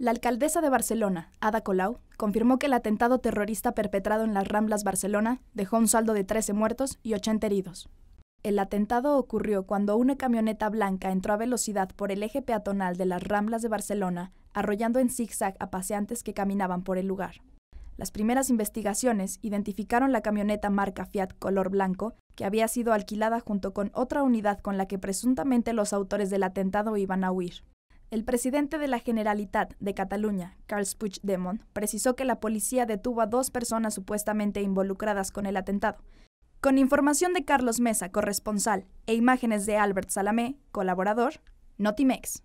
La alcaldesa de Barcelona, Ada Colau, confirmó que el atentado terrorista perpetrado en las Ramblas Barcelona dejó un saldo de 13 muertos y 80 heridos. El atentado ocurrió cuando una camioneta blanca entró a velocidad por el eje peatonal de las Ramblas de Barcelona, arrollando en zigzag a paseantes que caminaban por el lugar. Las primeras investigaciones identificaron la camioneta marca Fiat color blanco, que había sido alquilada junto con otra unidad con la que presuntamente los autores del atentado iban a huir. El presidente de la Generalitat de Cataluña, Carles Puigdemont, precisó que la policía detuvo a dos personas supuestamente involucradas con el atentado. Con información de Carlos Mesa, corresponsal, e imágenes de Albert Salamé, colaborador, Notimex.